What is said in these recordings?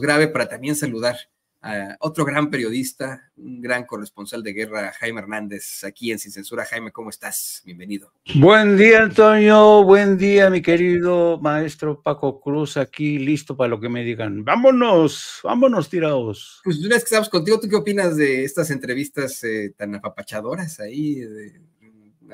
grave para también saludar a otro gran periodista, un gran corresponsal de guerra, Jaime Hernández, aquí en Sin Censura. Jaime, ¿cómo estás? Bienvenido. Buen día, Antonio. Buen día, mi querido maestro Paco Cruz, aquí listo para lo que me digan. Vámonos, vámonos tirados. Pues una vez que estamos contigo, ¿tú qué opinas de estas entrevistas eh, tan apapachadoras ahí? De,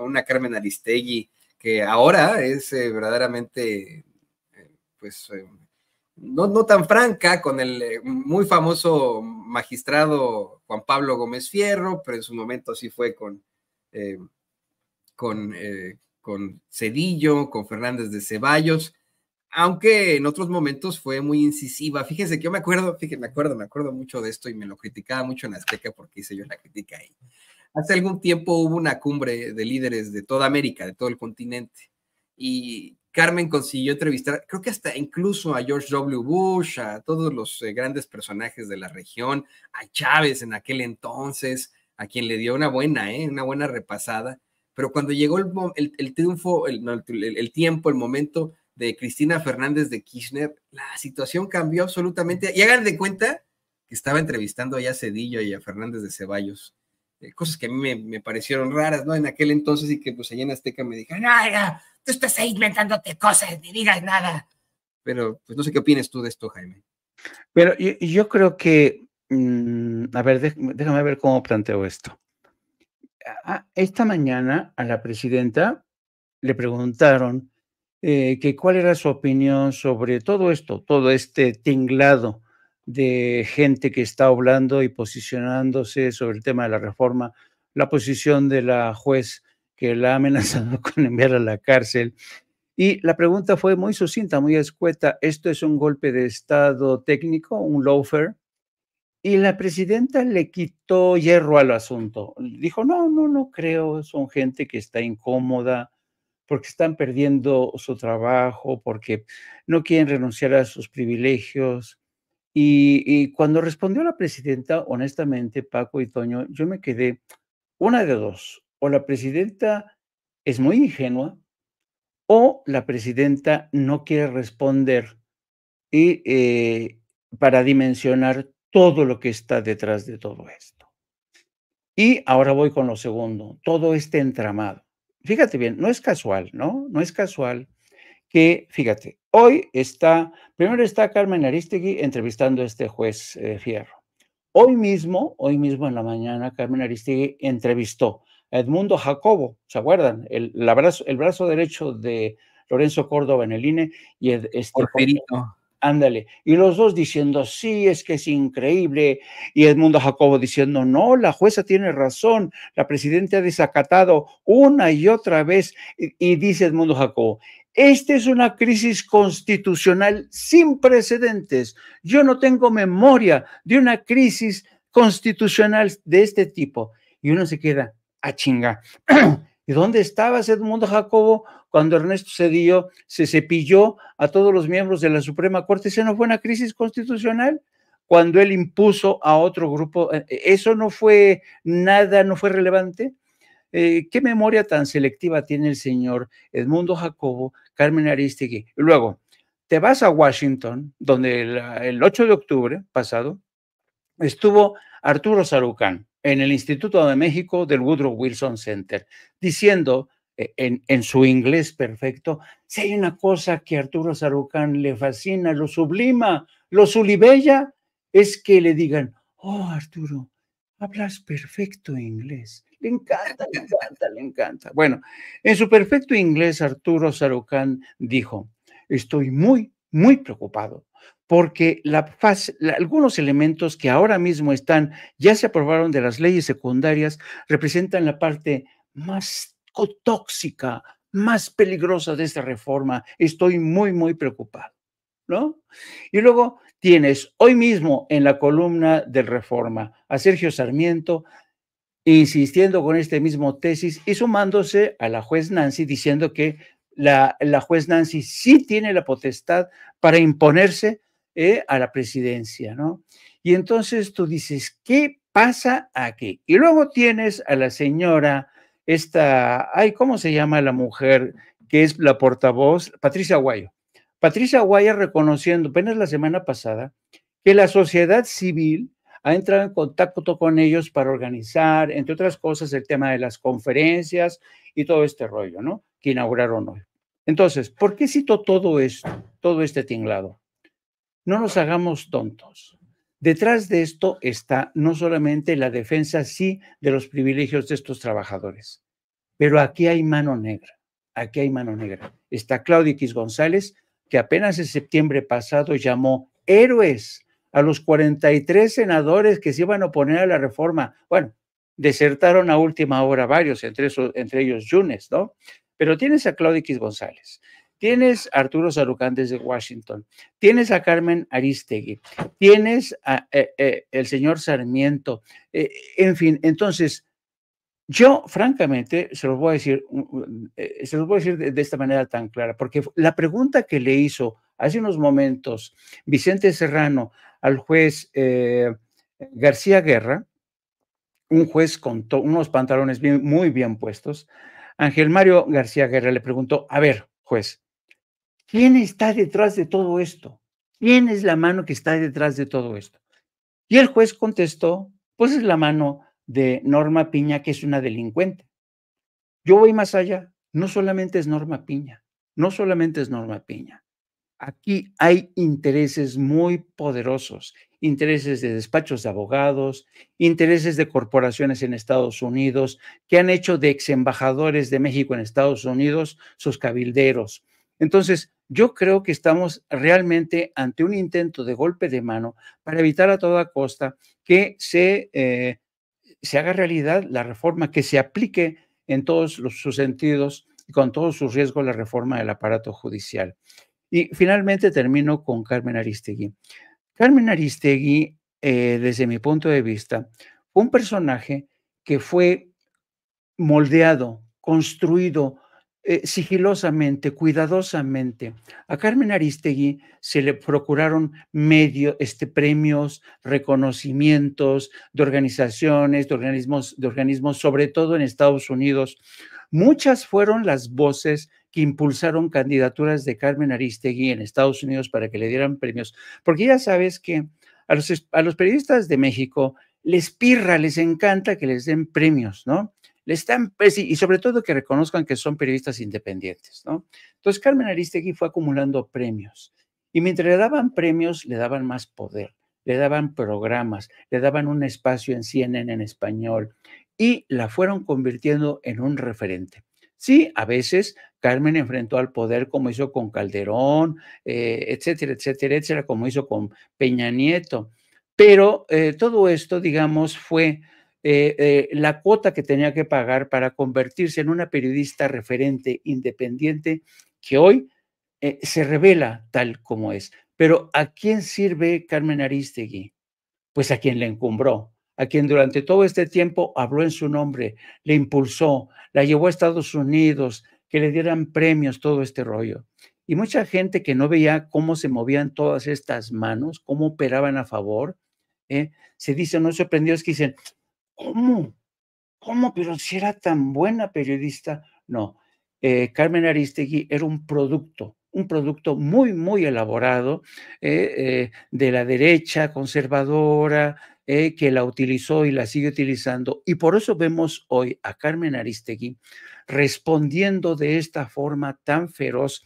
una Carmen Aristegui, que ahora es eh, verdaderamente, eh, pues no, no tan franca con el eh, muy famoso magistrado Juan Pablo Gómez Fierro, pero en su momento sí fue con, eh, eh, con, Cedillo, con Fernández de Ceballos, aunque en otros momentos fue muy incisiva. Fíjense que yo me acuerdo, fíjense, me acuerdo, me acuerdo mucho de esto y me lo criticaba mucho en Azteca porque hice yo la crítica ahí. Hace algún tiempo hubo una cumbre de líderes de toda América, de todo el continente, y Carmen consiguió entrevistar, creo que hasta incluso a George W. Bush, a todos los eh, grandes personajes de la región, a Chávez en aquel entonces, a quien le dio una buena, ¿eh? una buena repasada. Pero cuando llegó el, el, triunfo, el, el, tiempo, el momento de Cristina Fernández de Kirchner, la situación cambió absolutamente. Y hagan de cuenta que estaba entrevistando a Cedillo y a Fernández de Ceballos eh, cosas que a mí me, parecieron raras, ¿no? En aquel entonces y que pues allá en Azteca me dijeron, ¡Ay, Tú estás ahí inventándote cosas, ni digas nada. Pero pues no sé qué opinas tú de esto, Jaime. Pero yo, creo que, mm, a ver, déjame, ver cómo planteo esto. Esta mañana a la presidenta le preguntaron eh, que cuál era su opinión sobre todo esto, todo este tinglado de gente que está hablando y posicionándose sobre el tema de la reforma, la posición de la juez que la ha amenazado con enviar a la cárcel. Y la pregunta fue muy sucinta, muy escueta. ¿Esto es un golpe de Estado técnico, un loafer Y la presidenta le quitó hierro al asunto. Dijo, no, no, no creo, son gente que está incómoda porque están perdiendo su trabajo, porque no quieren renunciar a sus privilegios, y, cuando respondió la presidenta, honestamente, Paco y Toño, yo me quedé una de dos. O la presidenta es muy ingenua o la presidenta no quiere responder y, eh, para dimensionar todo lo que está detrás de todo esto. Y ahora voy con lo segundo, todo este entramado. Fíjate bien, no es casual, ¿no? No es casual que, fíjate, Hoy está, primero está Carmen Aristegui entrevistando a este juez eh, Fierro. Hoy mismo, hoy mismo en la mañana, Carmen Aristegui entrevistó a Edmundo Jacobo, ¿se acuerdan? El, brazo, el brazo derecho de Lorenzo Córdoba en el INE y este, Ándale. Y los dos diciendo, sí, es que es increíble. Y Edmundo Jacobo diciendo, no, la jueza tiene razón, la presidenta ha desacatado una y otra vez. y dice Edmundo Jacobo, esta es una crisis constitucional sin precedentes. Yo no tengo memoria de una crisis constitucional de este tipo. Y uno se queda a chingar. ¿Y dónde estaba Edmundo Jacobo, cuando Ernesto Cedillo se cepilló a todos los miembros de la Suprema Corte? ¿Eso no fue una crisis constitucional? Cuando él impuso a otro grupo, eh, ¿eso no fue nada, no fue relevante? Eh, qué memoria tan selectiva tiene el señor Edmundo Jacobo, Carmen Aristegui. Luego, te vas a Washington, donde el, 8 de octubre pasado estuvo Arturo Sarucán en el Instituto de México del Woodrow Wilson Center, diciendo eh, en, su inglés perfecto, si hay una cosa que Arturo Sarucán le fascina, lo sublima, lo sulibella, es que le digan, oh Arturo, hablas perfecto inglés. Le encanta, le encanta, le encanta. Bueno, en su perfecto inglés, Arturo Sarucán dijo, estoy muy, muy preocupado porque algunos elementos que ahora mismo están, ya se aprobaron de las leyes secundarias, representan la parte más tóxica, más peligrosa de esta reforma. Estoy muy, muy preocupado, ¿no? Y luego tienes hoy mismo en la columna de Reforma a Sergio Sarmiento insistiendo con este mismo tesis y sumándose a la juez Nancy diciendo que la, la juez Nancy sí tiene la potestad para imponerse eh, a la presidencia, ¿no? Y entonces tú dices, ¿qué pasa aquí? Y luego tienes a la señora, esta, ay, ¿cómo se llama la mujer que es la portavoz? Patricia Guayo. Patricia Guaya reconociendo apenas la semana pasada que la sociedad civil ha entrado en contacto con ellos para organizar, entre otras cosas, el tema de las conferencias y todo este rollo, ¿no? Que inauguraron hoy. Entonces, ¿por qué cito todo esto, todo este tinglado? No nos hagamos tontos. Detrás de esto está no solamente la defensa, sí, de los privilegios de estos trabajadores, pero aquí hay mano negra, aquí hay mano negra. Está Claudio X González, que apenas en septiembre pasado llamó héroes a los 43 senadores que se iban a oponer a la reforma. Bueno, desertaron a última hora varios, entre, entre ellos Yunes, ¿no? Pero tienes a Claudio X González, tienes a Arturo Sarucán de Washington, tienes a Carmen Aristegui, tienes a eh, eh, señor Sarmiento, eh, en fin, entonces... Yo, francamente, se los voy a decir, mm, mm, se decir de esta manera tan clara, porque la pregunta que le hizo hace unos momentos Vicente Serrano al juez eh, García Guerra, un juez con unos pantalones muy bien puestos, Ángel Mario García Guerra le preguntó, a ver, juez, ¿quién está detrás de todo esto? ¿Quién es la mano que está detrás de todo esto? Y el juez contestó, pues es la mano de Norma Piña, que es una delincuente. Yo voy más allá, no solamente es Norma Piña, no solamente es Norma Piña. Aquí hay intereses muy poderosos, intereses de despachos de abogados, intereses de corporaciones en Estados Unidos, que han hecho de ex embajadores de México en Estados Unidos sus cabilderos. Entonces, yo creo que estamos realmente ante un intento de golpe de mano para evitar a toda costa que se, eh, se haga realidad la reforma, que se aplique en todos sus sentidos y con todos sus riesgos la reforma del aparato judicial. Y finalmente termino con Carmen Aristegui. Carmen Aristegui, eh, desde mi punto de vista, fue un personaje que fue moldeado, construido eh, sigilosamente, cuidadosamente. A Carmen Aristegui se le procuraron medio, este, premios, reconocimientos de organizaciones, de organismos, de organismos, sobre todo en Estados Unidos. Muchas fueron las voces que impulsaron candidaturas de Carmen Aristegui en Estados Unidos para que le dieran premios, porque ya sabes que a los, a los periodistas de México les pirra, les encanta que les den premios, ¿no? Pues, y sobre todo que reconozcan que son periodistas independientes, ¿no? Entonces, Carmen Aristegui fue acumulando premios y mientras le daban premios, le daban más poder, le daban programas, le daban un espacio en CNN en español y la fueron convirtiendo en un referente. Sí, a veces Carmen enfrentó al poder como hizo con Calderón, eh, etcétera, etcétera, etcétera, como hizo con Peña Nieto, pero eh, todo esto, digamos, fue eh, eh, la cuota que tenía que pagar para convertirse en una periodista referente independiente que hoy eh, se revela tal como es. Pero ¿a quién sirve Carmen Aristegui? Pues a quien le encumbró, a quien durante todo este tiempo habló en su nombre, le impulsó, la llevó a Estados Unidos, que le dieran premios, todo este rollo. Y mucha gente que no veía cómo se movían todas estas manos, cómo operaban a favor, se dice, no es que dicen, ¿Cómo? ¿Cómo? Pero si era tan buena periodista. No, eh, Carmen Aristegui era un producto, un producto muy, muy elaborado eh, eh, de la derecha conservadora, que la utilizó y la sigue utilizando. Y por eso vemos hoy a Carmen Aristegui respondiendo de esta forma tan feroz,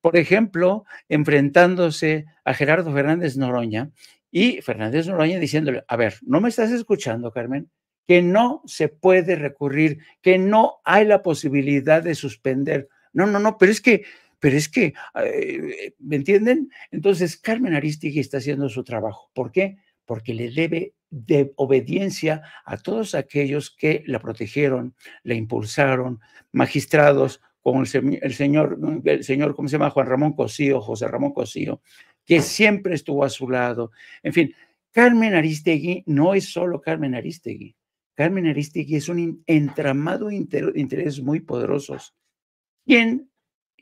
por ejemplo, enfrentándose a Gerardo Fernández Noroña y Fernández Noroña diciéndole, a ver, ¿no me estás escuchando, Carmen? que no se puede recurrir, que no hay la posibilidad de suspender. No, no, no, pero es que, pero es que, eh, ¿me entienden? Entonces, Carmen Aristegui está haciendo su trabajo. ¿Por qué? Porque le debe de obediencia a todos aquellos que la protegieron, la impulsaron, magistrados, como el, señor, el señor, ¿cómo se llama? Juan Ramón Cosío, José Ramón Cosío, que siempre estuvo a su lado. En fin, Carmen Aristegui no es solo Carmen Aristegui. Carmen Aristegui es un entramado de intereses muy poderosos. ¿Quién,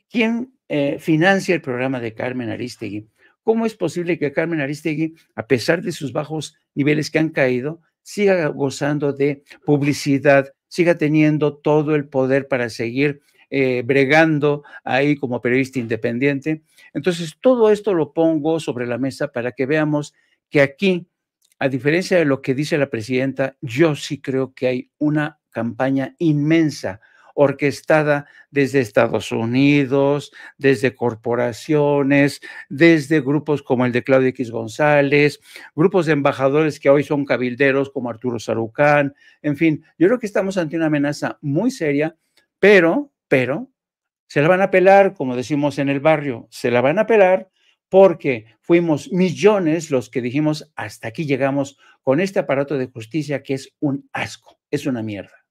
quién eh, financia el programa de Carmen Aristegui? ¿Cómo es posible que Carmen Aristegui, a pesar de sus bajos niveles que han caído, siga gozando de publicidad, siga teniendo todo el poder para seguir eh, bregando ahí como periodista independiente? Entonces, todo esto lo pongo sobre la mesa para que veamos que aquí a diferencia de lo que dice la presidenta, yo sí creo que hay una campaña inmensa orquestada desde Estados Unidos, desde corporaciones, desde grupos como el de Claudio X González, grupos de embajadores que hoy son cabilderos como Arturo Sarucán, en fin, yo creo que estamos ante una amenaza muy seria, pero, pero, se la van a pelar, como decimos en el barrio, se la van a pelar porque fuimos millones los que dijimos, hasta aquí llegamos con este aparato de justicia que es un asco, es una mierda.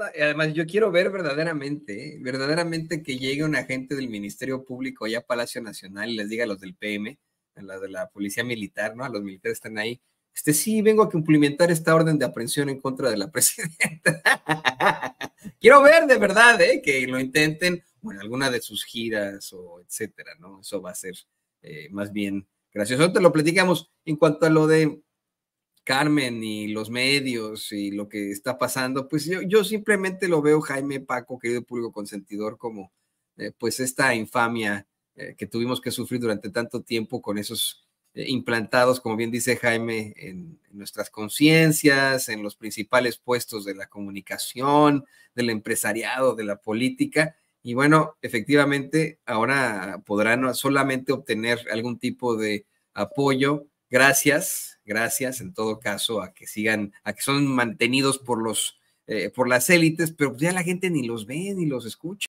Ah, además, yo quiero ver verdaderamente, ¿eh? verdaderamente que llegue un agente del Ministerio Público allá a Palacio Nacional y les diga a los del PM, a los de la Policía Militar, ¿no? A los militares están ahí. Este sí, vengo a cumplimentar esta orden de aprehensión en contra de la presidenta. quiero ver de verdad, ¿eh? Que lo intenten, bueno, alguna de sus giras o etcétera, ¿no? Eso va a ser eh, más bien gracioso. Te lo platicamos en cuanto a lo de Carmen y los medios y lo que está pasando. Pues yo, simplemente lo veo, Jaime Paco, querido público consentidor, como eh, pues esta infamia eh, que tuvimos que sufrir durante tanto tiempo con esos implantados, como bien dice Jaime, en nuestras conciencias, en los principales puestos de la comunicación, del empresariado, de la política y bueno, efectivamente, ahora podrán solamente obtener algún tipo de apoyo. Gracias, gracias en todo caso a que sigan, a que son mantenidos por los, eh, por las élites, pero ya la gente ni los ve ni los escucha.